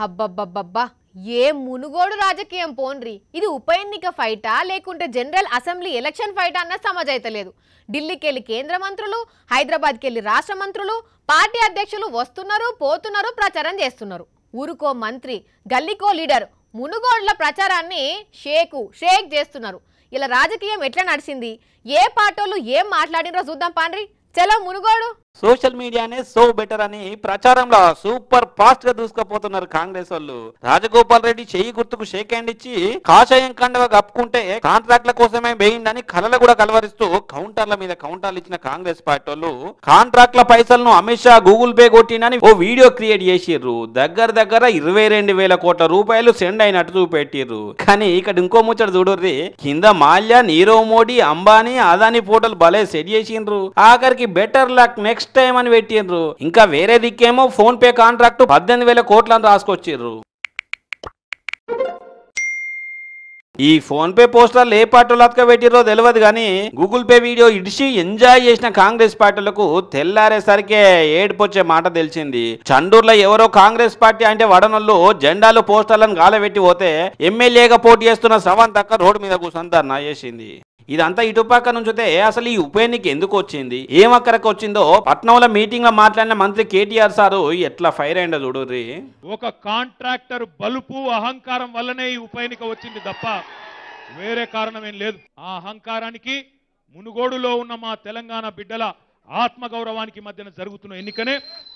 హబ్బబ్బబ్బబ్బా ఏ మునుగోడు రాజకీయం పోన్రి ఇది ఉప ఎన్నిక ఫైటా లేకుంటే జనరల్ అసెంబ్లీ ఎలక్షన్ ఫైటా అన్న సమజైతలేదు ఢిల్లీకి వెళ్ళి కేంద్ర మంత్రులు హైదరాబాద్కి వెళ్ళి రాష్ట్ర మంత్రులు పార్టీ అధ్యక్షులు వస్తున్నారు పోతున్నారు ప్రచారం చేస్తున్నారు ఊరుకో మంత్రి గల్లీకో లీడర్ మునుగోడుల ప్రచారాన్ని షేకు షేక్ చేస్తున్నారు ఇలా రాజకీయం ఎట్లా నడిచింది ఏ పార్టీలు ఏం మాట్లాడినరో చూద్దాం పాండ్రి చలో మునుగోడు సోషల్ మీడియానే సో బెటర్ అని ప్రచారంలో సూపర్ ఫాస్ట్ గా దూసుకుపోతున్నారు కాంగ్రెస్ వాళ్ళు రాజగోపాల్ రెడ్డి చేయి గుర్తుకు షేక్ హ్యాండ్ ఇచ్చి కాషాయం కండవ కప్పుకుంటే కాంట్రాక్ట్ల కోసమే వేయిండని కలలు కూడా కలవరిస్తూ కౌంటర్ల మీద కౌంటర్లు ఇచ్చిన కాంగ్రెస్ పార్టీ వాళ్ళు కాంట్రాక్ట్ల పైసలను అమిత్ షా గూగుల్ పే కొట్టినని ఓ వీడియో క్రియేట్ చేసిర్రు దగ్గర దగ్గర ఇరవై రెండు వేల కోట్ల రూపాయలు సెండ్ అయినట్టు చూపెట్టిర్రు కానీ ఇక్కడ ఇంకో ముచ్చట చూడర్రి కింద మాల్యా నీరవ్ మోడీ అంబానీ అదాని ఫోటోలు భలే సెట్ చేసిండ్రు ఆఖరికి better luck next next time అని పెట్టిండ్రు ఇంకా వేరే దిక్కేమో ఫోన్ పే కాంట్రాక్ట్ పద్దెనిమిది వేల కోట్లని రాసుకొచ్చిర్రు ఈ ఫోన్ పే పోస్టర్లు ఏ పార్టీలు పెట్టిరో తెలియదు కానీ గూగుల్ పే వీడియో ఇడిచి ఎంజాయ్ చేసిన కాంగ్రెస్ పార్టీలకు తెల్లారేసరికే ఏడుపొచ్చే మాట తెలిసింది చండూర్లో ఎవరో కాంగ్రెస్ పార్టీ అంటే వడనొల్లు జెండాలు పోస్టర్లను గాలబెట్టి పోతే ఎమ్మెల్యేగా పోటీ చేస్తున్న సవంత్ తక్క రోడ్డు మీద కూసంతా నా చేసింది ఇదంతా ఇటుపక్క నుంచితే అసలు ఈ ఉప ఎన్నిక ఎందుకు వచ్చింది ఏం అక్కడికి వచ్చిందో పట్నంలో మీటింగ్ లో మాట్లాడిన మంత్రి కేటీఆర్ సారు ఎట్లా ఫైర్ అయిందో చూడుర్రి ఒక కాంట్రాక్టర్ బలుపు అహంకారం వల్లనే ఈ ఉప ఎన్నిక వచ్చింది తప్ప వేరే కారణం ఏం లేదు ఆ అహంకారానికి మునుగోడులో ఉన్న మా తెలంగాణ బిడ్డల ఆత్మగౌరవానికి మధ్యన జరుగుతున్న ఎన్నికనే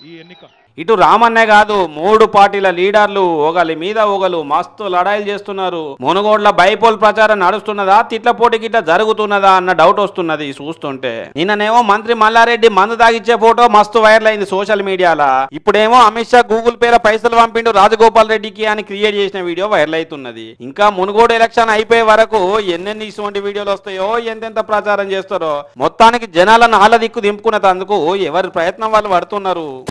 ఈ ఎన్నిక ఇటు రామన్నే కాదు మూడు పార్టీల లీడర్లు ఒకలి మీద ఒకలు మస్తు లడాయిలు చేస్తున్నారు మునుగోడ్ల బైపోల్ ప్రచారం నడుస్తున్నదా తిట్ల పోటీ గిట్ల జరుగుతున్నదా అన్న డౌట్ వస్తున్నది చూస్తుంటే నిన్ననేమో మంత్రి మల్లారెడ్డి మందు తాగిచ్చే ఫోటో మస్తు వైరల్ అయింది సోషల్ మీడియాలో ఇప్పుడేమో అమిత్ షా గూగుల్ పేల పైసలు పంపిండు రాజగోపాల్ రెడ్డికి అని క్రియేట్ చేసిన వీడియో వైరల్ అవుతున్నది ఇంకా మునుగోడు ఎలక్షన్ అయిపోయే వరకు ఎన్నెన్ని ఇటువంటి వీడియోలు వస్తాయో ఎంతెంత ప్రచారం చేస్తారో మొత్తానికి జనాలను ఆళ్ళ దిక్కు దింపుకున్నందుకు ఎవరి ప్రయత్నం వాళ్ళు పడుతున్నారు